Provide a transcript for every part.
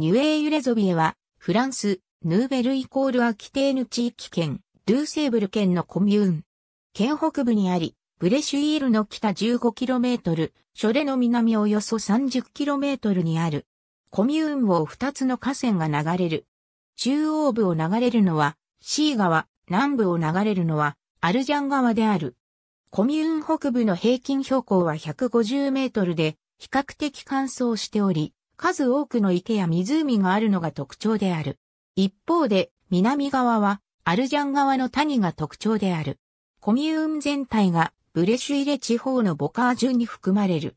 ニュエーユレゾビエは、フランス、ヌーベルイコールアキテーヌ地域圏、ドーセーブル県のコミューン。県北部にあり、ブレシュイールの北 15km、ショレの南およそ 30km にある。コミューンを2つの河川が流れる。中央部を流れるのは、シー川、南部を流れるのは、アルジャン川である。コミューン北部の平均標高は150メートルで、比較的乾燥しており、数多くの池や湖があるのが特徴である。一方で、南側は、アルジャン側の谷が特徴である。コミューン全体が、ブレシュイレ地方のボカージュに含まれる。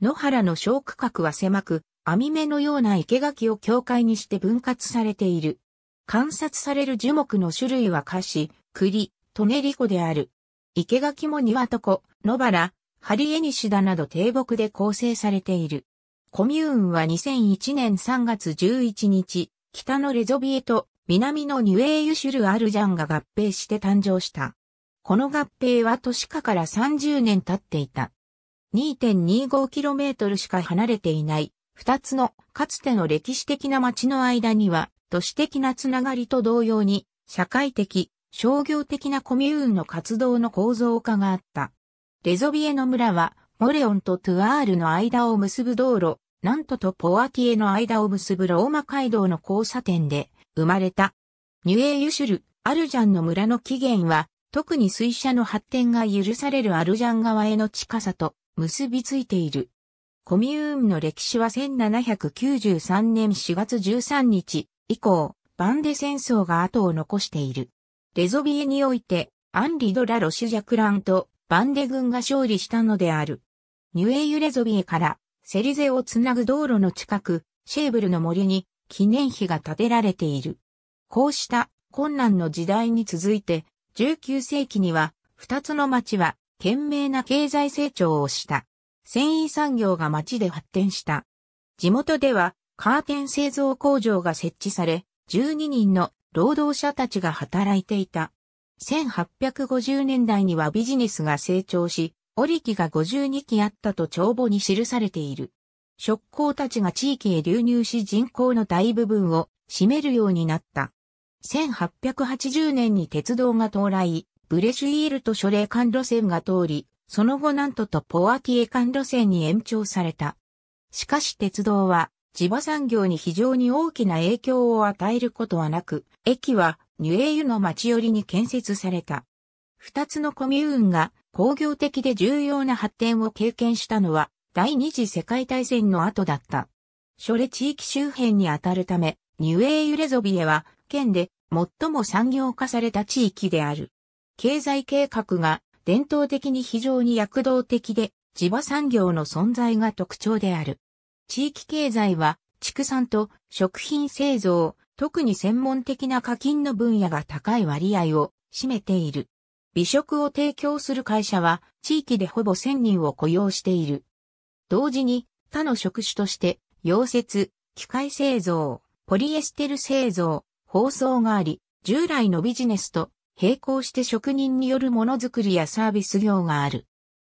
野原の小区画は狭く、網目のような生垣を境界にして分割されている。観察される樹木の種類は菓子、栗、トネリコである。生垣も庭床、野原、ハリエニシダなど低木で構成されている。コミューンは2001年3月11日、北のレゾビエと南のニュエーユシュル・アルジャンが合併して誕生した。この合併は都市化から30年経っていた。2.25km しか離れていない、二つのかつての歴史的な街の間には、都市的なつながりと同様に、社会的、商業的なコミューンの活動の構造化があった。レゾビエの村は、モレオンとトゥアールの間を結ぶ道路、ナントとポアティエの間を結ぶローマ街道の交差点で生まれた。ニュエーユシュル、アルジャンの村の起源は、特に水車の発展が許されるアルジャン側への近さと結びついている。コミューンの歴史は1793年4月13日以降、バンデ戦争が後を残している。レゾビエにおいて、アンリ・ドラ・ロシュ・ジャクランとバンデ軍が勝利したのである。ニュエユ・レゾビエからセリゼをつなぐ道路の近く、シェーブルの森に記念碑が建てられている。こうした困難の時代に続いて、19世紀には2つの町は懸命な経済成長をした。繊維産業が町で発展した。地元ではカーテン製造工場が設置され、12人の労働者たちが働いていた。1850年代にはビジネスが成長し、織木が52機あったと帳簿に記されている。職工たちが地域へ流入し人口の大部分を占めるようになった。1880年に鉄道が到来、ブレシュイールと書霊間路線が通り、その後なんととポアティエ間路線に延長された。しかし鉄道は地場産業に非常に大きな影響を与えることはなく、駅はニュエイユの町寄りに建設された。二つのコミューンが工業的で重要な発展を経験したのは第二次世界大戦の後だった。ショレ地域周辺にあたるため、ニュエーユレゾビエは県で最も産業化された地域である。経済計画が伝統的に非常に躍動的で地場産業の存在が特徴である。地域経済は畜産と食品製造、特に専門的な課金の分野が高い割合を占めている。美食を提供する会社は、地域でほぼ1000人を雇用している。同時に、他の職種として、溶接、機械製造、ポリエステル製造、包装があり、従来のビジネスと並行して職人によるものづくりやサービス業がある。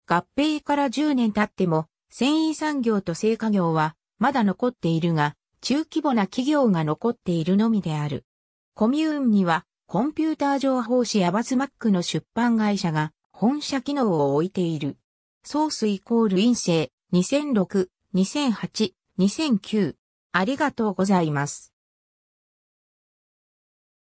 合併から10年経っても、繊維産業と製菓業はまだ残っているが、中規模な企業が残っているのみである。コミューンにはコンピューター情報誌アバズマックの出版会社が本社機能を置いている。ソースイコール陰性2006、2008、2009。ありがとうございます。